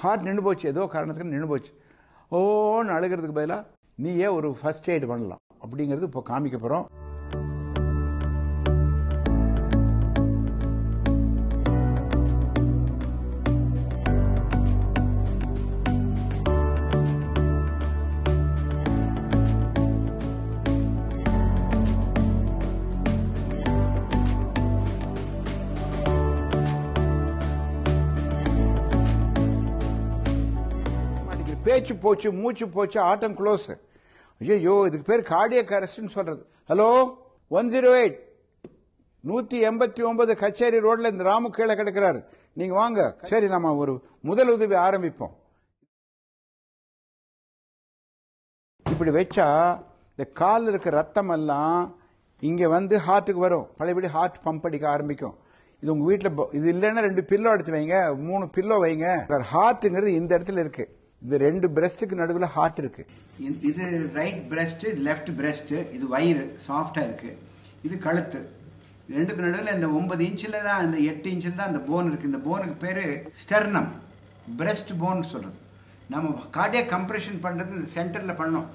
heart நின்று போச்சு ஏதோ காரணத்துக்கு நின்று போச்சு ஓன்னு அழுகிறதுக்கு பதிலாக நீயே ஒரு ஃபஸ்ட் எய்டு பண்ணலாம் அப்படிங்கிறது இப்போ காமிக்க போகிறோம் பேச்சு போச்சு மூச்சு போச்சு ஆட்டம் க்ளோஸ் ஐயோ இதுக்கு பேர் கார்டியக் அரெஸ்ட்னு சொல்றது ஹலோ ஒன் ஜீரோ எயிட் நூத்தி எண்பத்தி ஒன்பது கச்சேரி ரோட்ல இந்த ராமு கீழே கிடக்கிறாரு நீங்க வாங்க சரி நம்ம ஒரு முதல் உதவி ஆரம்பிப்போம் இப்படி வச்சா இந்த கால் இருக்க ரத்தம் எல்லாம் இங்க வந்து ஹார்ட்டுக்கு வரும் பழையபடி ஹார்ட் பம்ப் அடிக்க ஆரம்பிக்கும் இது உங்க வீட்டில் இது இல்லைன்னா ரெண்டு பில்லோ எடுத்து வைங்க மூணு பில்லோ வைங்க ஹார்ட்டுங்கிறது இந்த இடத்துல இருக்கு இந்த ரெண்டு பிரஸ்ட்டுக்கு நடுவில் ஹார்ட் இருக்கு இது ரைட் பிரஸ்ட் இது லெஃப்ட் பிரஸ்ட் இது வயிறு சாஃப்டா இருக்கு இது கழுத்து ரெண்டுக்கு நடுவில் இந்த ஒன்பது இன்ச்சில் தான் இந்த எட்டு இன்ச்சில் தான் இந்த போன் இருக்குது இந்த போனுக்கு பேர் ஸ்டெர்னம் பிரஸ்ட் போன் சொல்கிறது நம்ம கார்டியா கம்ப்ரெஷன் பண்ணுறது இந்த சென்டரில் பண்ணோம்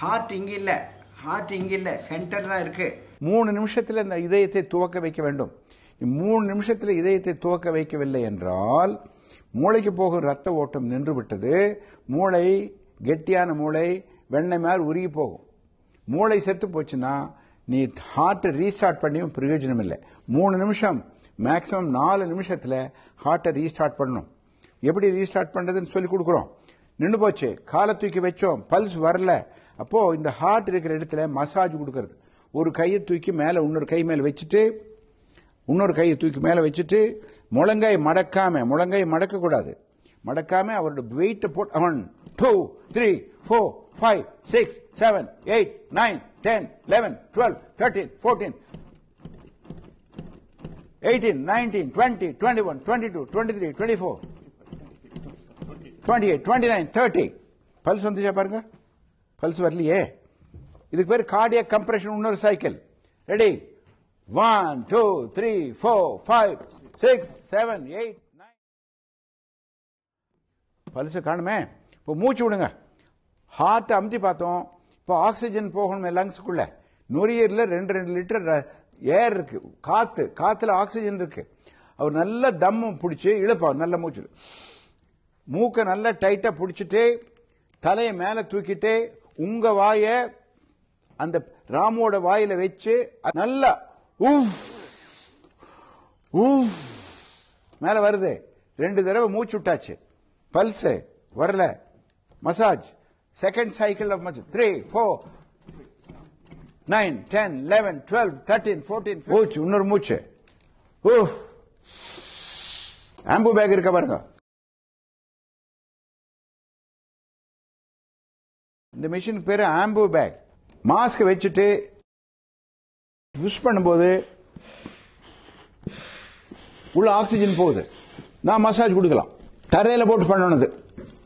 ஹார்ட் இங்கே இல்லை ஹார்ட் இங்கே இல்லை சென்டர் தான் இருக்குது மூணு நிமிஷத்தில் இந்த இதயத்தை துவக்க வைக்க வேண்டும் மூணு நிமிஷத்தில் இதயத்தை துவக்க வைக்கவில்லை என்றால் மூளைக்கு போகும் ரத்த ஓட்டம் நின்றுவிட்டது மூளை கெட்டியான மூளை வெண்ணெய் மேல் உருகி போகும் மூளை செத்து போச்சுன்னா நீ ஹார்ட்டை ரீஸ்டார்ட் பண்ணியும் பிரயோஜனம் இல்லை மூணு நிமிஷம் மேக்ஸிமம் நாலு நிமிஷத்தில் ஹார்ட்டை ரீஸ்டார்ட் பண்ணணும் எப்படி ரீஸ்டார்ட் பண்ணுறதுன்னு சொல்லி கொடுக்குறோம் நின்று போச்சு காலை தூக்கி வச்சோம் பல்ஸ் வரல அப்போது இந்த ஹார்ட் இருக்கிற இடத்துல மசாஜ் கொடுக்கறது ஒரு கையை தூக்கி மேலே இன்னொரு கை மேலே வச்சுட்டு இன்னொரு கையை தூக்கி மேலே வச்சுட்டு முழங்கை மடக்காம முழங்கை மடக்கக்கூடாது மடக்காம அவரோட வெயிட்டை போட்டு one two three four five six seven eight nine ten eleven twelve thirteen fourteen eighteen nineteen twenty twenty one twenty two twenty three twenty four twenty eight twenty nine thirty pulse வந்துச்சா பாருங்க pulse வரலையே இதுக்கு பேர் cardiac compression இன்னொரு cycle ready One, two, three, four, five, six seven eight nine பல்சை காணுமே இப்போ மூச்சு விடுங்க ஹார்ட்டை அமுத்தி பார்த்தோம் இப்போ ஆக்சிஜன் போகணுமே லங்ஸுக்குள்ளே நுரையீரலில் ரெண்டு ரெண்டு லிட்டர் ஏர் இருக்குது காற்று காற்றுல ஆக்சிஜன் இருக்குது அவர் நல்ல தம்மம் பிடிச்சி இழுப்பார் நல்ல மூச்சு மூக்கை நல்லா டைட்டாக பிடிச்சிட்டு தலையை மேலே தூக்கிட்டு உங்கள் வாயை அந்த ராமுவோட வாயில் வச்சு நல்லா மேல மேலே வருது ரெண்டு தடவை மூச்சு விட்டாச்சு பல்ஸு வரல massage second cycle of massage three four nine ten eleven twelve thirteen fourteen மூச்சு இன்னொரு மூச்சு ஊஃப் ஆம்பு பேக் இருக்க பாருங்க இந்த மிஷின் பேர் ஆம்பு பேக் மாஸ்க் வச்சுட்டு புஷ் பண்ணும்போது உள்ள ஆக்சிஜன் போகுது நான் மசாஜ் கொடுக்கலாம் தரையில் போட்டு பண்ணணும்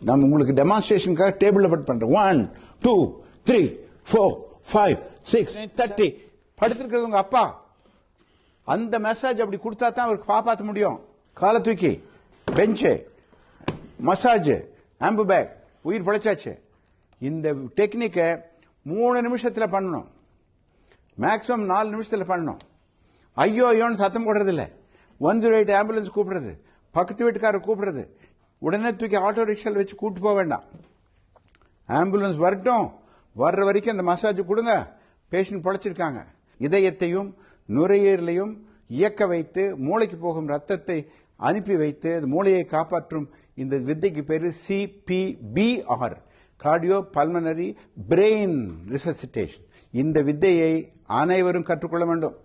நான் உங்களுக்கு டெமான்ஸ்ட்ரேஷனுக்காக டேபிளில் போட்டு பண்றேன் one two three four five six thirty படுத்திருக்கிறது உங்கள் அப்பா அந்த மெசாஜ் அப்படி கொடுத்தா தான் அவருக்கு பாப்பாற்ற முடியும் காலை தூக்கி பெஞ்சு மசாஜ் ஆம்பு பேக் உயிர் பிழைச்சாச்சு இந்த டெக்னிக்கை மூணு நிமிஷத்தில் பண்ணணும் மேக்ஸிமம் நாலு நிமிஷத்தில் பண்ணணும் ஐயோ ஐயோன்னு சத்தம் போடுறதில்ல ஒன் ஜீரோ எயிட் ஆம்புலன்ஸ் கூப்பிடுறது பக்கத்து வீட்டுக்காரர் கூப்பிடுறது உடனே தூக்கி ஆட்டோ ரிக்ஷாவில் வச்சு கூப்பிட்டு போக வேண்டாம் ஆம்புலன்ஸ் வரட்டும் வர்ற வரைக்கும் அந்த மசாஜ் கொடுங்க பேஷண்ட் பொழைச்சிருக்காங்க இதயத்தையும் நுரையீரலையும் இயக்க வைத்து மூளைக்கு போகும் ரத்தத்தை அனுப்பி வைத்து மூளையை காப்பாற்றும் இந்த வித்தைக்கு பேர் CPPR cardio pulmonary brain resuscitation இந்த வித்தையை அனைவரும் கற்றுக்கொள்ள வேண்டும்